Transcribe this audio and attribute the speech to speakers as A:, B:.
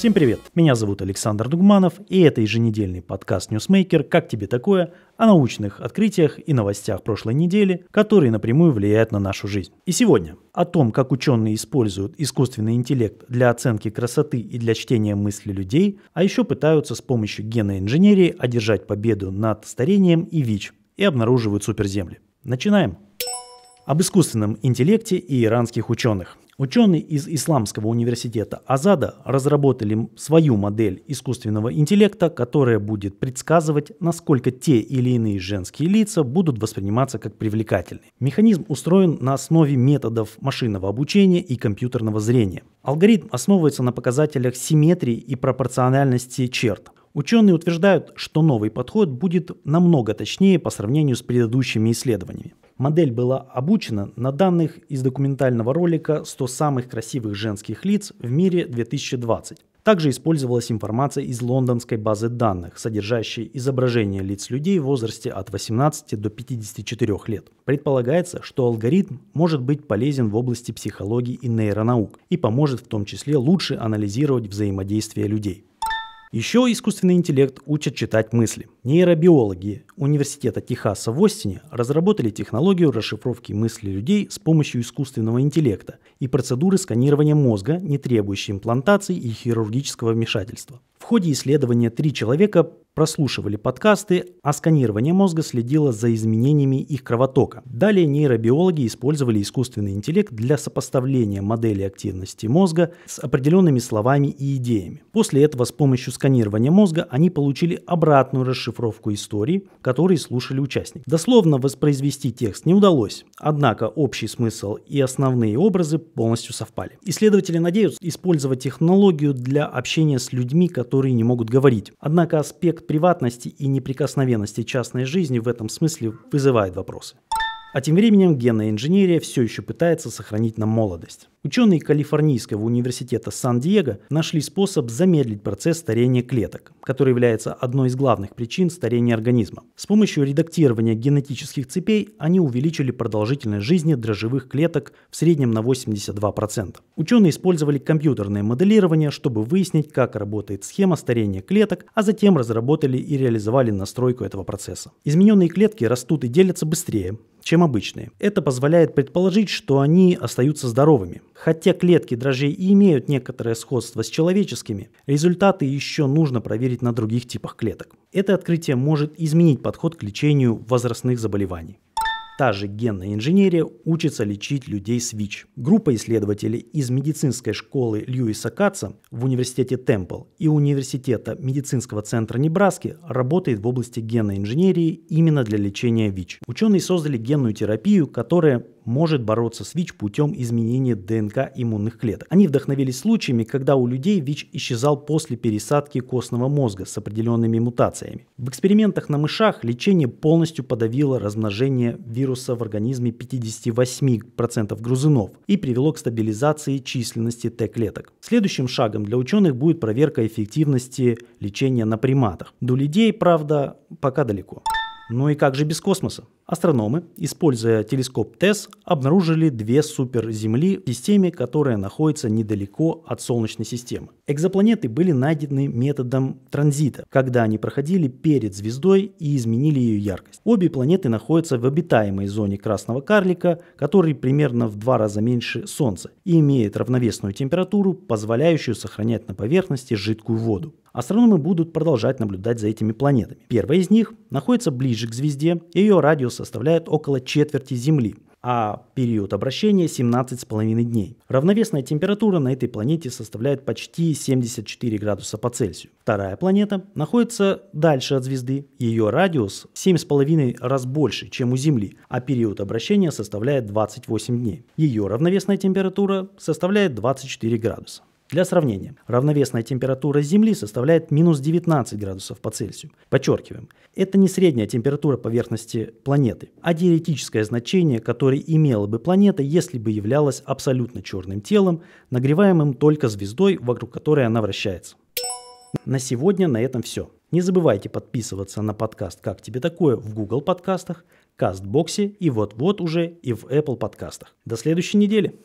A: Всем привет! Меня зовут Александр Дугманов, и это еженедельный подкаст Newsmaker «Как тебе такое?» о научных открытиях и новостях прошлой недели, которые напрямую влияют на нашу жизнь. И сегодня о том, как ученые используют искусственный интеллект для оценки красоты и для чтения мысли людей, а еще пытаются с помощью генной инженерии одержать победу над старением и ВИЧ и обнаруживают суперземли. Начинаем! об искусственном интеллекте и иранских ученых. Ученые из Исламского университета Азада разработали свою модель искусственного интеллекта, которая будет предсказывать, насколько те или иные женские лица будут восприниматься как привлекательные. Механизм устроен на основе методов машинного обучения и компьютерного зрения. Алгоритм основывается на показателях симметрии и пропорциональности черт. Ученые утверждают, что новый подход будет намного точнее по сравнению с предыдущими исследованиями. Модель была обучена на данных из документального ролика «100 самых красивых женских лиц в мире 2020». Также использовалась информация из лондонской базы данных, содержащей изображения лиц людей в возрасте от 18 до 54 лет. Предполагается, что алгоритм может быть полезен в области психологии и нейронаук и поможет в том числе лучше анализировать взаимодействие людей. Еще искусственный интеллект учат читать мысли. Нейробиологи Университета Техаса в Остине разработали технологию расшифровки мыслей людей с помощью искусственного интеллекта и процедуры сканирования мозга, не требующие имплантаций и хирургического вмешательства. В ходе исследования три человека прослушивали подкасты, а сканирование мозга следило за изменениями их кровотока. Далее нейробиологи использовали искусственный интеллект для сопоставления модели активности мозга с определенными словами и идеями. После этого с помощью сканирования мозга они получили обратную расшифровку истории, которые слушали участники. Дословно воспроизвести текст не удалось, однако общий смысл и основные образы полностью совпали. Исследователи надеются использовать технологию для общения с людьми, которые не могут говорить. Однако аспект Аспект приватности и неприкосновенности частной жизни в этом смысле вызывает вопросы. А тем временем генная инженерия все еще пытается сохранить нам молодость. Ученые Калифорнийского университета Сан-Диего нашли способ замедлить процесс старения клеток, который является одной из главных причин старения организма. С помощью редактирования генетических цепей они увеличили продолжительность жизни дрожжевых клеток в среднем на 82%. Ученые использовали компьютерное моделирование, чтобы выяснить, как работает схема старения клеток, а затем разработали и реализовали настройку этого процесса. Измененные клетки растут и делятся быстрее, чем обычные. Это позволяет предположить, что они остаются здоровыми. Хотя клетки дрожжей и имеют некоторое сходство с человеческими, результаты еще нужно проверить на других типах клеток. Это открытие может изменить подход к лечению возрастных заболеваний та же генная инженерия учится лечить людей с ВИЧ. Группа исследователей из медицинской школы Льюиса Каца в университете Темпл и университета медицинского центра Небраски работает в области генной инженерии именно для лечения ВИЧ. Ученые создали генную терапию, которая может бороться с ВИЧ путем изменения ДНК иммунных клеток. Они вдохновились случаями, когда у людей ВИЧ исчезал после пересадки костного мозга с определенными мутациями. В экспериментах на мышах лечение полностью подавило размножение вируса в организме 58% грузунов и привело к стабилизации численности Т-клеток. Следующим шагом для ученых будет проверка эффективности лечения на приматах. До людей, правда, пока далеко. Ну и как же без космоса? Астрономы, используя телескоп ТЭСС, обнаружили две суперземли в системе, которая находится недалеко от Солнечной системы. Экзопланеты были найдены методом транзита, когда они проходили перед звездой и изменили ее яркость. Обе планеты находятся в обитаемой зоне красного карлика, который примерно в два раза меньше Солнца и имеет равновесную температуру, позволяющую сохранять на поверхности жидкую воду. Астрономы будут продолжать наблюдать за этими планетами. Первая из них находится ближе к звезде, ее радиус составляет около четверти Земли, а период обращения 17,5 дней. Равновесная температура на этой планете составляет почти 74 градуса по Цельсию. Вторая планета находится дальше от звезды. Ее радиус 7,5 раз больше, чем у Земли, а период обращения составляет 28 дней. Ее равновесная температура составляет 24 градуса. Для сравнения, равновесная температура Земли составляет минус 19 градусов по Цельсию. Подчеркиваем, это не средняя температура поверхности планеты, а теоретическое значение, которое имела бы планета, если бы являлась абсолютно черным телом, нагреваемым только звездой, вокруг которой она вращается. На сегодня на этом все. Не забывайте подписываться на подкаст «Как тебе такое» в Google подкастах, Кастбоксе и вот-вот уже и в Apple подкастах. До следующей недели!